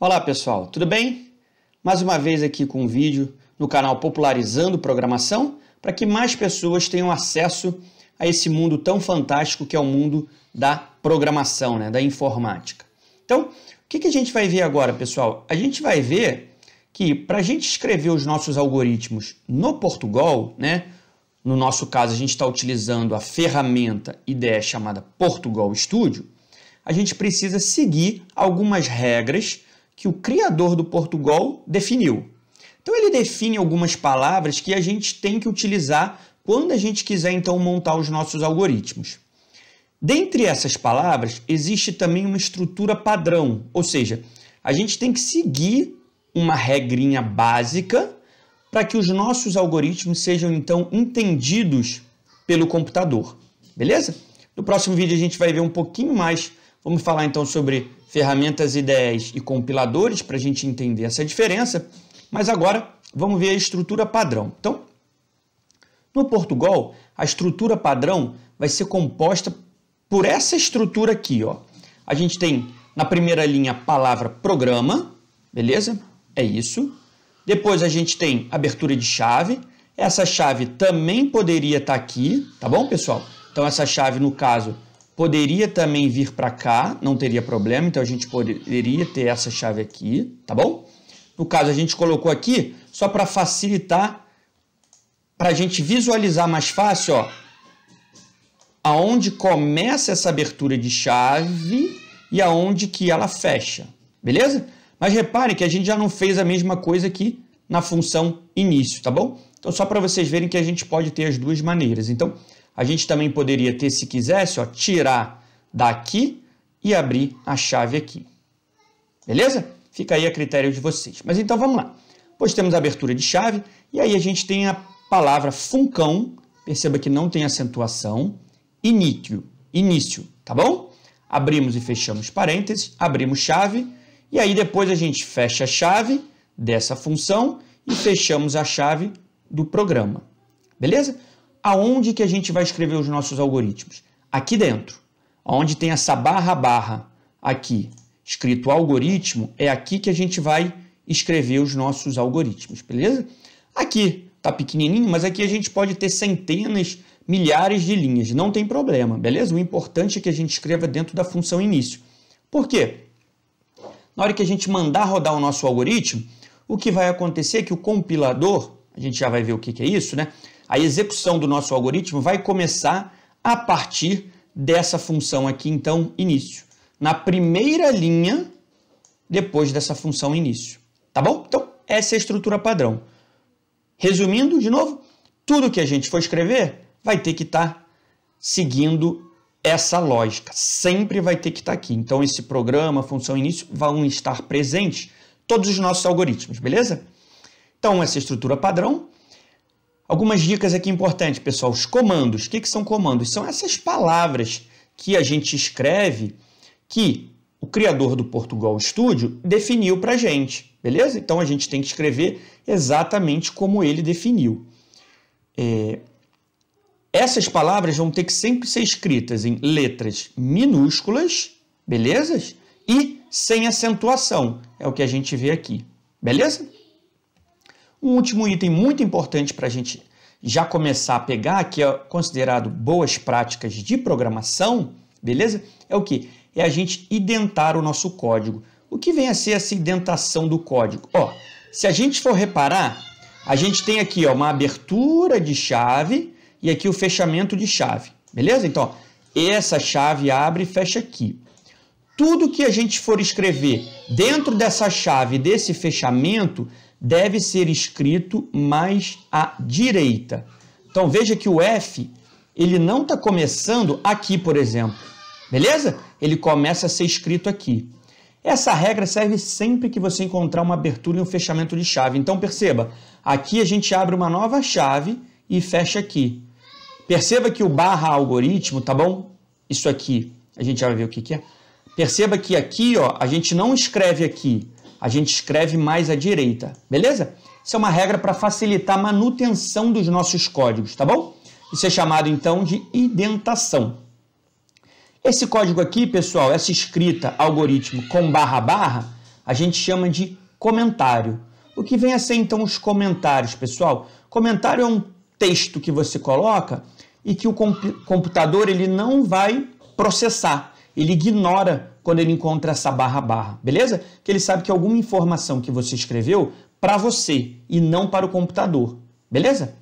Olá pessoal, tudo bem? Mais uma vez aqui com um vídeo no canal Popularizando Programação para que mais pessoas tenham acesso a esse mundo tão fantástico que é o mundo da programação, né, da informática. Então, o que, que a gente vai ver agora, pessoal? A gente vai ver que para a gente escrever os nossos algoritmos no Portugal, né, no nosso caso, a gente está utilizando a ferramenta IDE chamada Portugal Studio. A gente precisa seguir algumas regras que o criador do Portugal definiu. Então ele define algumas palavras que a gente tem que utilizar quando a gente quiser então montar os nossos algoritmos. Dentre essas palavras, existe também uma estrutura padrão, ou seja, a gente tem que seguir uma regrinha básica para que os nossos algoritmos sejam então entendidos pelo computador. Beleza? No próximo vídeo a gente vai ver um pouquinho mais, vamos falar então sobre ferramentas ideias e compiladores para a gente entender essa diferença, mas agora vamos ver a estrutura padrão. Então, no Portugal, a estrutura padrão vai ser composta por essa estrutura aqui. Ó. A gente tem na primeira linha a palavra programa, beleza? É isso. Depois a gente tem abertura de chave. Essa chave também poderia estar tá aqui, tá bom, pessoal? Então essa chave, no caso, Poderia também vir para cá, não teria problema, então a gente poderia ter essa chave aqui, tá bom? No caso, a gente colocou aqui só para facilitar, para a gente visualizar mais fácil, ó, aonde começa essa abertura de chave e aonde que ela fecha, beleza? Mas repare que a gente já não fez a mesma coisa aqui na função início, tá bom? Então, só para vocês verem que a gente pode ter as duas maneiras. Então, a gente também poderia ter, se quisesse, ó, tirar daqui e abrir a chave aqui. Beleza? Fica aí a critério de vocês. Mas então vamos lá. Pois temos a abertura de chave e aí a gente tem a palavra funcão, perceba que não tem acentuação, início, início, tá bom? Abrimos e fechamos parênteses, abrimos chave e aí depois a gente fecha a chave dessa função e fechamos a chave do programa. Beleza? aonde que a gente vai escrever os nossos algoritmos? Aqui dentro, onde tem essa barra barra aqui, escrito algoritmo, é aqui que a gente vai escrever os nossos algoritmos, beleza? Aqui tá pequenininho, mas aqui a gente pode ter centenas, milhares de linhas, não tem problema, beleza? O importante é que a gente escreva dentro da função início. Por quê? Na hora que a gente mandar rodar o nosso algoritmo, o que vai acontecer é que o compilador, a gente já vai ver o que é isso, né? a execução do nosso algoritmo vai começar a partir dessa função aqui, então, início. Na primeira linha, depois dessa função início. Tá bom? Então, essa é a estrutura padrão. Resumindo, de novo, tudo que a gente for escrever vai ter que estar tá seguindo essa lógica. Sempre vai ter que estar tá aqui. Então, esse programa, função início, vão estar presentes todos os nossos algoritmos, beleza? Então, essa estrutura padrão, Algumas dicas aqui importantes, pessoal. Os comandos. O que, que são comandos? São essas palavras que a gente escreve que o criador do Portugal Studio definiu para a gente, beleza? Então a gente tem que escrever exatamente como ele definiu. É... Essas palavras vão ter que sempre ser escritas em letras minúsculas, beleza? E sem acentuação, é o que a gente vê aqui, beleza? Um último item muito importante para a gente já começar a pegar, que é considerado boas práticas de programação, beleza? É o que? É a gente identar o nosso código. O que vem a ser essa identação do código? Ó, se a gente for reparar, a gente tem aqui ó, uma abertura de chave e aqui o fechamento de chave, beleza? Então, ó, essa chave abre e fecha aqui. Tudo que a gente for escrever dentro dessa chave, desse fechamento, deve ser escrito mais à direita. Então veja que o F ele não está começando aqui, por exemplo. Beleza? Ele começa a ser escrito aqui. Essa regra serve sempre que você encontrar uma abertura e um fechamento de chave. Então perceba, aqui a gente abre uma nova chave e fecha aqui. Perceba que o barra algoritmo, tá bom? Isso aqui, a gente já vai ver o que, que é. Perceba que aqui, ó, a gente não escreve aqui, a gente escreve mais à direita, beleza? Isso é uma regra para facilitar a manutenção dos nossos códigos, tá bom? Isso é chamado então de indentação. Esse código aqui, pessoal, essa escrita algoritmo com barra barra, a gente chama de comentário. O que vem a ser então os comentários, pessoal? Comentário é um texto que você coloca e que o computador ele não vai processar ele ignora quando ele encontra essa barra barra, beleza? Que ele sabe que alguma informação que você escreveu para você e não para o computador, beleza?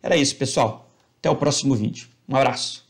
Era isso, pessoal. Até o próximo vídeo. Um abraço.